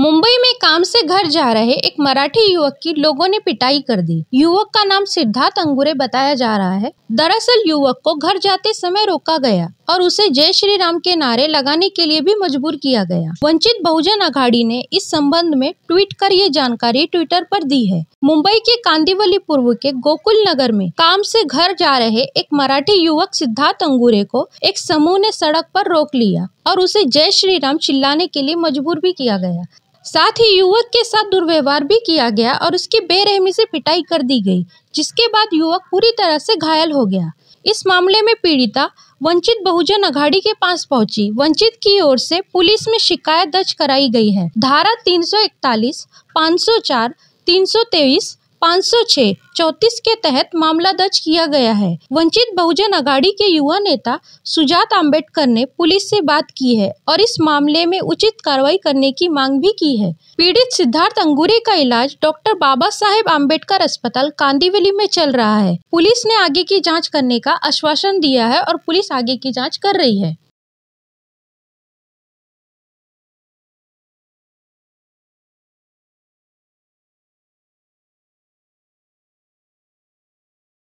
मुंबई में काम से घर जा रहे एक मराठी युवक की लोगों ने पिटाई कर दी युवक का नाम सिद्धार्थ अंगूरे बताया जा रहा है दरअसल युवक को घर जाते समय रोका गया और उसे जय श्री राम के नारे लगाने के लिए भी मजबूर किया गया वंचित बहुजन अघाड़ी ने इस संबंध में ट्वीट कर ये जानकारी ट्विटर पर दी है मुंबई के कांदीवली पूर्व के गोकुल नगर में काम से घर जा रहे एक मराठी युवक सिद्धार्थ अंगूरे को एक समूह ने सड़क पर रोक लिया और उसे जय श्री राम चिल्लाने के लिए मजबूर भी किया गया साथ ही युवक के साथ दुर्व्यवहार भी किया गया और उसकी बेरहमी से पिटाई कर दी गई जिसके बाद युवक पूरी तरह से घायल हो गया इस मामले में पीड़िता वंचित बहुजन अघाड़ी के पास पहुंची वंचित की ओर से पुलिस में शिकायत दर्ज कराई गई है धारा 341, 504, 323, 506 चौतीस के तहत मामला दर्ज किया गया है वंचित बहुजन अघाड़ी के युवा नेता सुजात आम्बेडकर ने पुलिस से बात की है और इस मामले में उचित कार्रवाई करने की मांग भी की है पीड़ित सिद्धार्थ अंगूरे का इलाज डॉक्टर बाबा साहेब आम्बेडकर अस्पताल कांदीवली में चल रहा है पुलिस ने आगे की जाँच करने का आश्वासन दिया है और पुलिस आगे की जाँच कर रही है